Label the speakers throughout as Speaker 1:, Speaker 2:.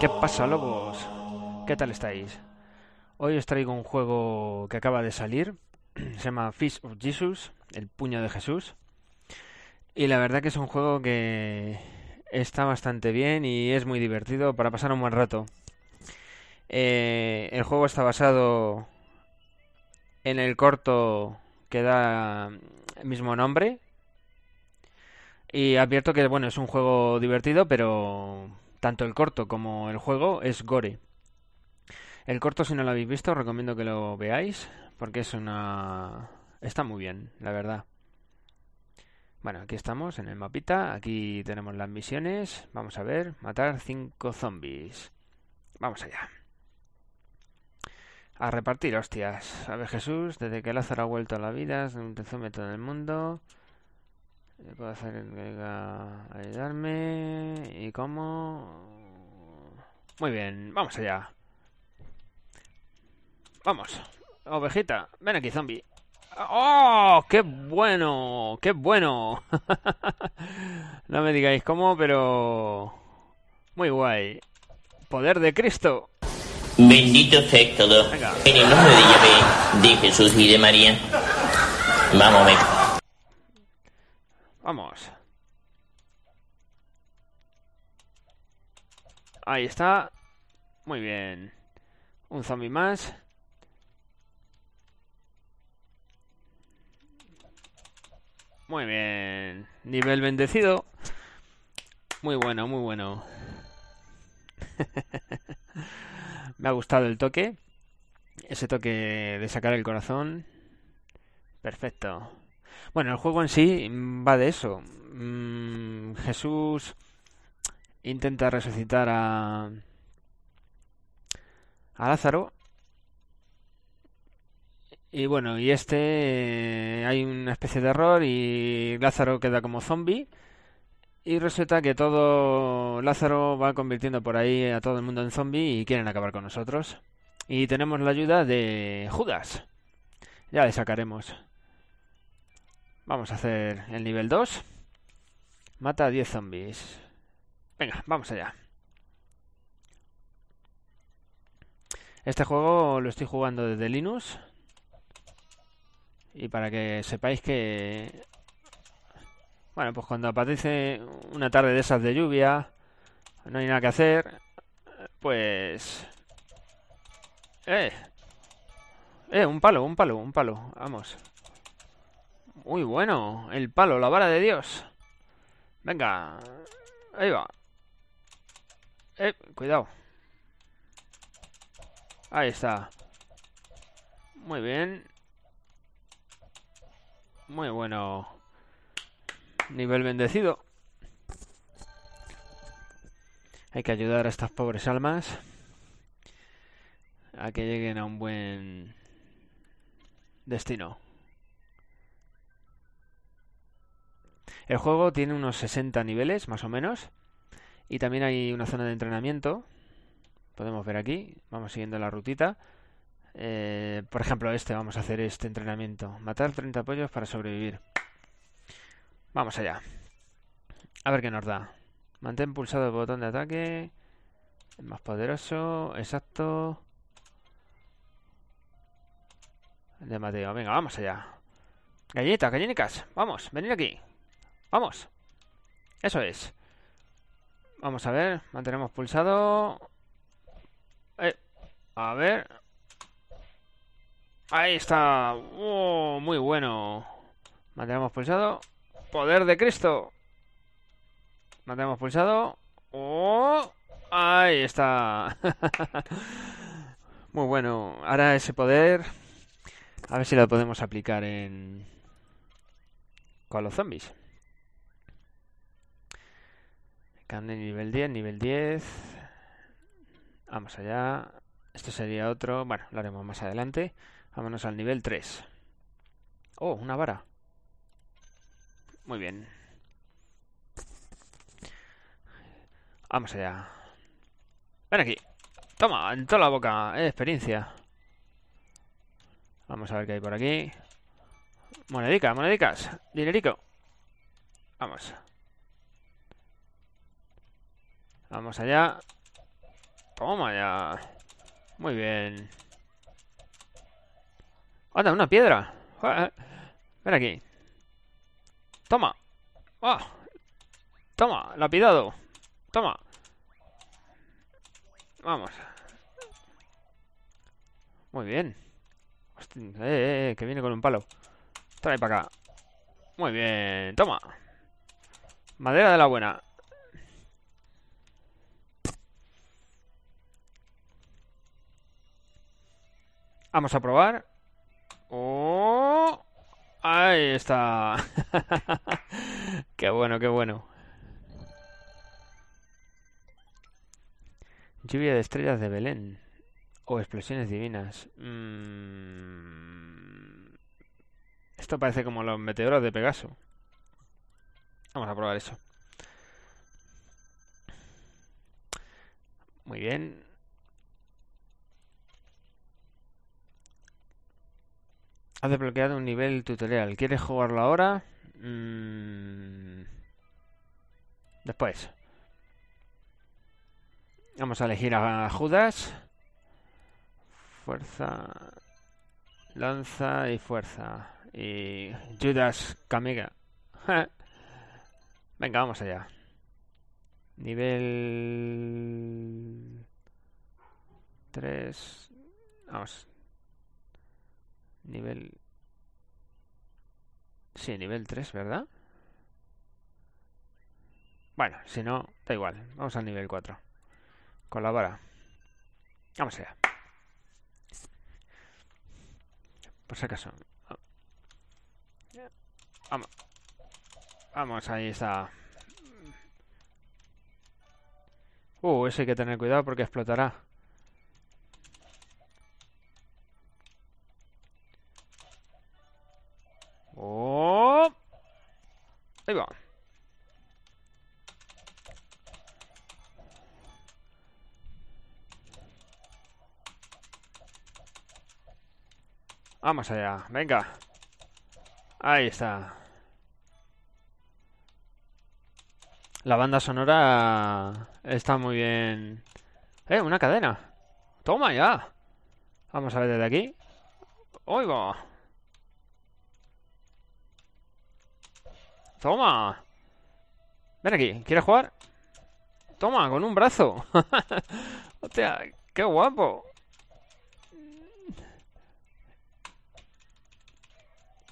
Speaker 1: ¿Qué pasa, lobos? ¿Qué tal estáis? Hoy os traigo un juego que acaba de salir. Se llama Fish of Jesus, el puño de Jesús. Y la verdad que es un juego que está bastante bien y es muy divertido para pasar un buen rato. Eh, el juego está basado en el corto que da el mismo nombre. Y advierto que, bueno, es un juego divertido, pero tanto el corto como el juego es gore. El corto, si no lo habéis visto, os recomiendo que lo veáis, porque es una... Está muy bien, la verdad. Bueno, aquí estamos en el mapita, aquí tenemos las misiones, vamos a ver, matar 5 zombies. Vamos allá. A repartir hostias. A ver Jesús, desde que Lázaro ha vuelto a la vida, es un zombie todo el mundo. Le puedo hacer que ayudarme. ¿Y cómo? Muy bien, vamos allá. Vamos. Ovejita, ven aquí, zombie. ¡Oh! ¡Qué bueno! ¡Qué bueno! no me digáis cómo, pero... Muy guay. Poder de Cristo. Bendito efecto En el nombre de Yahvé, de Jesús y de María. Vamos, venga. Vamos. Ahí está. Muy bien. Un zombie más. Muy bien. Nivel bendecido. Muy bueno, muy bueno. Me ha gustado el toque. Ese toque de sacar el corazón. Perfecto. Bueno, el juego en sí va de eso. Mm, Jesús intenta resucitar a, a Lázaro. Y bueno, y este eh, hay una especie de error y Lázaro queda como zombie. Y resulta que todo Lázaro va convirtiendo por ahí a todo el mundo en zombie y quieren acabar con nosotros. Y tenemos la ayuda de Judas. Ya le sacaremos. Vamos a hacer el nivel 2. Mata a 10 zombies. Venga, vamos allá. Este juego lo estoy jugando desde Linux. Y para que sepáis que... Bueno, pues cuando aparece una tarde de esas de lluvia, no hay nada que hacer, pues... ¡Eh! ¡Eh! Un palo, un palo, un palo. Vamos. Muy bueno. El palo, la vara de Dios. Venga. Ahí va. Eh, cuidado. Ahí está. Muy bien. Muy bueno. Nivel bendecido. Hay que ayudar a estas pobres almas a que lleguen a un buen destino. El juego tiene unos 60 niveles, más o menos. Y también hay una zona de entrenamiento. Podemos ver aquí. Vamos siguiendo la rutita. Eh, por ejemplo, este. Vamos a hacer este entrenamiento. Matar 30 pollos para sobrevivir. Vamos allá. A ver qué nos da. Mantén pulsado el botón de ataque. El más poderoso. Exacto. De Mateo. Venga, vamos allá. Galletas, gallinicas. Vamos, venid aquí. Vamos. Eso es. Vamos a ver, mantenemos pulsado. Eh, a ver. Ahí está. Oh, muy bueno. Mantenemos pulsado. Poder de Cristo. Mantenemos pulsado. Oh, ahí está. muy bueno. Ahora ese poder. A ver si lo podemos aplicar en... Con los zombies. Camden nivel 10, nivel 10. Vamos allá. esto sería otro. Bueno, lo haremos más adelante. Vámonos al nivel 3. Oh, una vara. Muy bien. Vamos allá. Ven aquí. Toma, en toda la boca. Eh, experiencia. Vamos a ver qué hay por aquí. Monedicas, monedicas. Dinerico. Vamos. Vamos allá. Toma allá, Muy bien. ¡Anda, una piedra! Eh. Ven aquí. Toma. Ah. Toma, lapidado. Toma. Vamos. Muy bien. Hostia, eh, eh, eh que viene con un palo. Trae para acá. Muy bien, toma. Madera de la buena. Vamos a probar. Oh, ahí está. qué bueno, qué bueno. Lluvia de estrellas de Belén. O explosiones divinas. Mm. Esto parece como los meteoros de Pegaso. Vamos a probar eso. Muy bien. Has desbloqueado un nivel tutorial. ¿Quieres jugarlo ahora? Mm, después. Vamos a elegir a Judas. Fuerza. Lanza y fuerza. Y Judas Camiga. Venga, vamos allá. Nivel 3. Vamos. Nivel... Sí, nivel 3, ¿verdad? Bueno, si no, da igual. Vamos al nivel 4. Colabora. Vamos allá. Por si acaso. Vamos. Vamos, ahí está. Uh, ese hay que tener cuidado porque explotará. Ahí va. Vamos allá, venga. Ahí está. La banda sonora está muy bien. ¡Eh, una cadena! ¡Toma ya! Vamos a ver desde aquí. ¡Oigo! Toma. Ven aquí, ¿quieres jugar? Toma, con un brazo. o sea, qué guapo.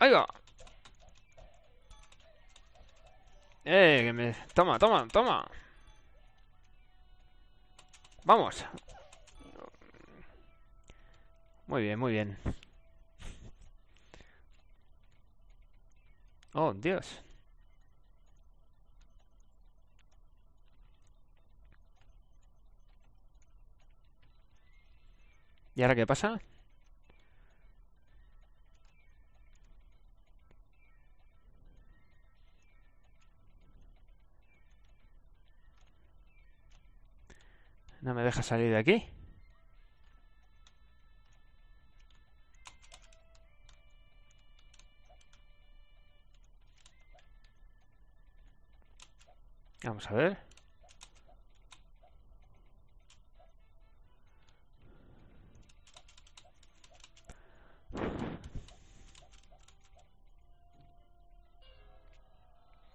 Speaker 1: Ahí Eh, que me... Toma, toma, toma. Vamos. Muy bien, muy bien. Oh, Dios. ¿Y ahora qué pasa? No me deja salir de aquí. Vamos a ver.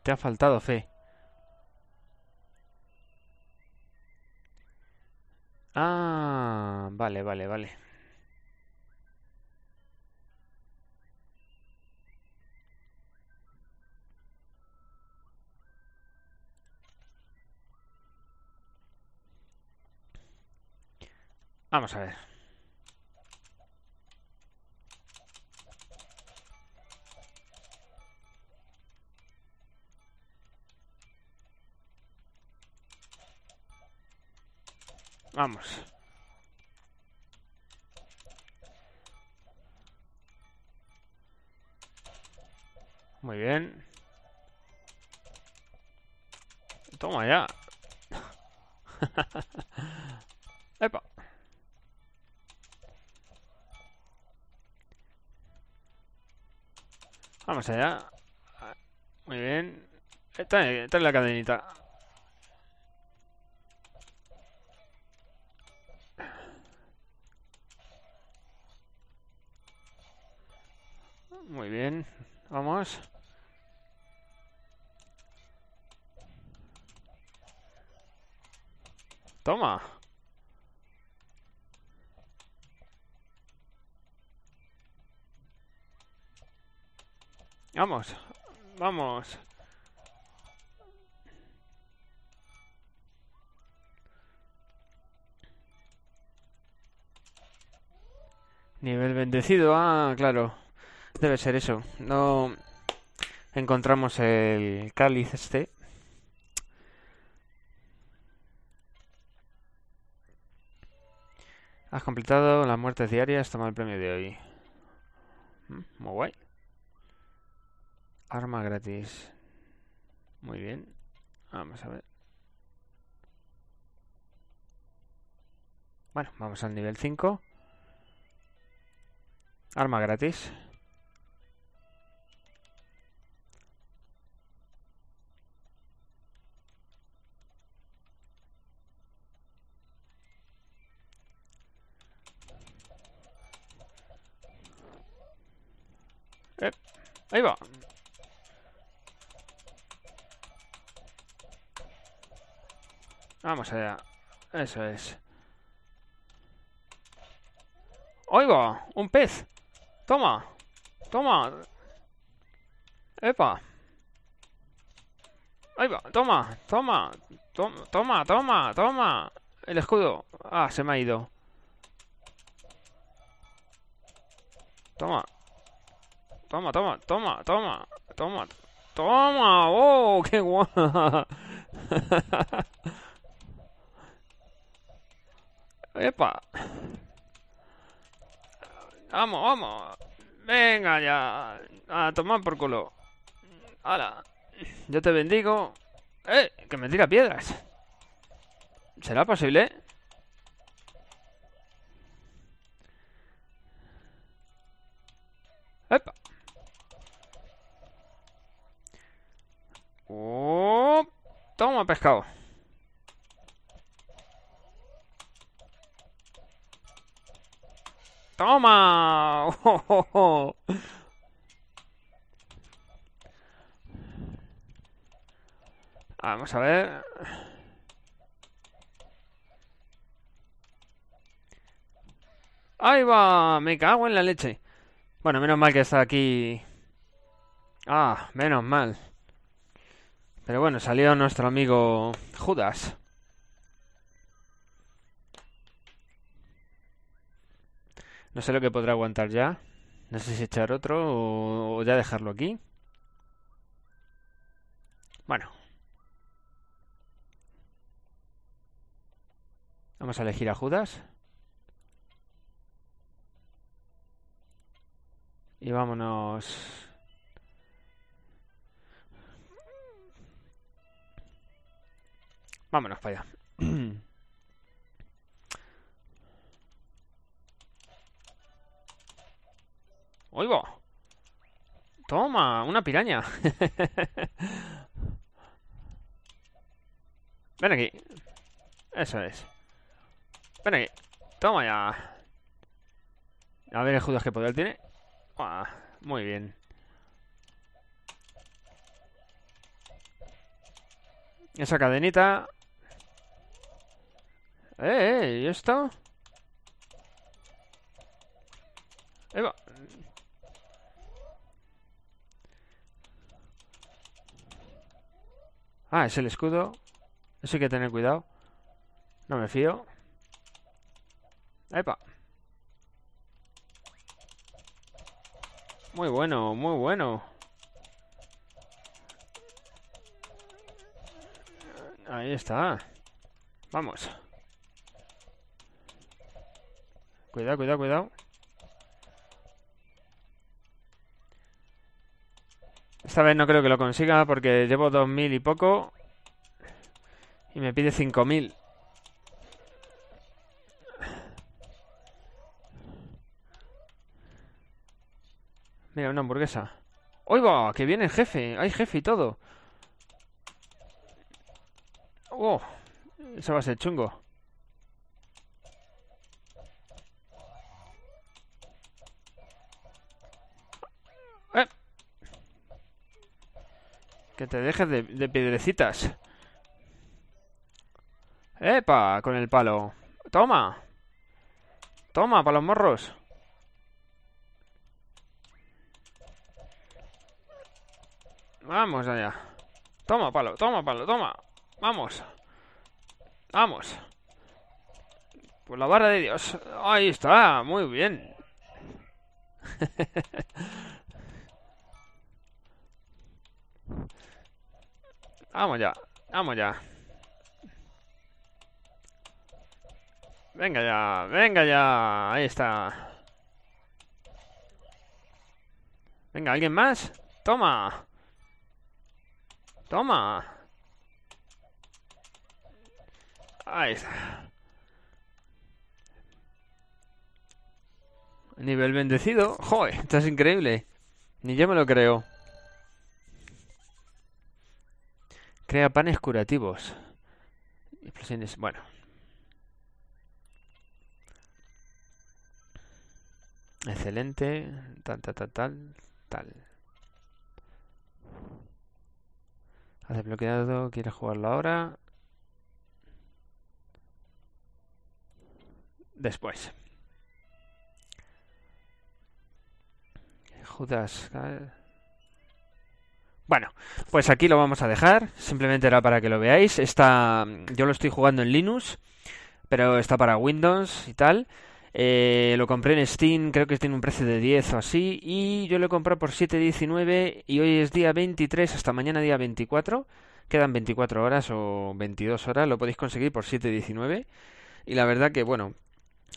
Speaker 1: Te ha faltado fe. Ah, vale, vale, vale. Vamos a ver. Vamos. Muy bien. Toma ya. Epa. Vamos allá. Muy bien. Está en la cadenita. Muy bien, vamos. Toma. Vamos, vamos. Nivel bendecido, ah, claro. Debe ser eso. No encontramos el cáliz este. Has completado las muertes diarias, toma el premio de hoy. Mm, muy guay. Arma gratis. Muy bien. Vamos a ver. Bueno, vamos al nivel 5. Arma gratis. Ahí va. Vamos allá. Eso es. Oigo, un pez. Toma. Toma. Epa. Ahí va. toma. Toma, toma, toma. toma. El escudo. Ah, se me ha ido. Toma. Toma, toma, toma, toma, toma, toma. ¡Oh, qué guay! ¡Epa! ¡Vamos, vamos! ¡Venga ya! ¡A tomar por culo! ¡Hala! Yo te bendigo. ¡Eh! ¡Que me tira piedras! ¿Será posible? ¡Epa! pescado. ¡Toma! Ah, vamos a ver. ¡Ahí va! Me cago en la leche. Bueno, menos mal que está aquí. Ah, menos mal. Pero bueno, salió nuestro amigo Judas. No sé lo que podrá aguantar ya. No sé si echar otro o, ya dejarlo aquí. Bueno. Vamos a elegir a Judas. Y vámonos Vámonos para allá. ¡Oigo! ¡Toma! ¡Una piraña! Ven aquí. Eso es. Ven aquí. Toma ya. A ver el Judas que poder tiene. Muy bien. Esa cadenita eh, eh, ¿y esto? Eva. Ah, es el escudo. Eso hay que tener cuidado. No me fío. Epa. Muy bueno, muy bueno. Ahí está. Vamos. Cuidado, cuidado, cuidado. Esta vez no creo que lo consiga porque llevo 2000 y poco. Y me pide 5000. Mira, una hamburguesa. ¡Oiga! Que viene el jefe. Hay jefe y todo. ¡Oh! Eso va a ser chungo. te dejes de, piedrecitas. ¡Epa! Con el palo. ¡Toma! ¡Toma, para morros! Vamos allá. Toma, palo, toma, palo, toma. Vamos. Vamos. Por la barra de Dios. Ahí está, muy bien. Vamos ya, vamos ya. Venga ya, venga ya. Ahí está. Venga, ¿alguien más? Toma. Toma. Ahí está. Nivel bendecido. Joder, esto es increíble. Ni yo me lo creo. Crea panes curativos. Explosiones. Bueno. Excelente. Tal, tal, tal, tal. tal. Ha desbloqueado. quiere jugarlo ahora? Después. Judas. Bueno, pues aquí lo vamos a dejar. Simplemente era para que lo veáis. Está, yo lo estoy jugando en Linux, pero está para Windows y tal. Eh, lo compré en Steam, creo que tiene un precio de 10 o así. Y yo lo compré por 7.19 y hoy es día 23, hasta mañana día 24. Quedan 24 horas o 22 horas, lo podéis conseguir por 7.19. Y la verdad que, bueno,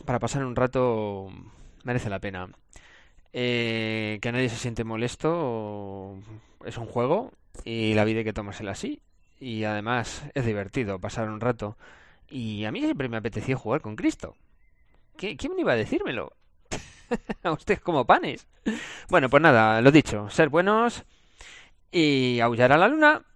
Speaker 1: para pasar un rato merece la pena eh, que nadie se siente molesto, es un juego y la vida hay que tomársela así. Y además es divertido pasar un rato. Y a mí siempre me apeteció jugar con Cristo. ¿Qué, ¿Quién me iba a decírmelo? a ustedes como panes. Bueno, pues nada, lo dicho, ser buenos y aullar a la luna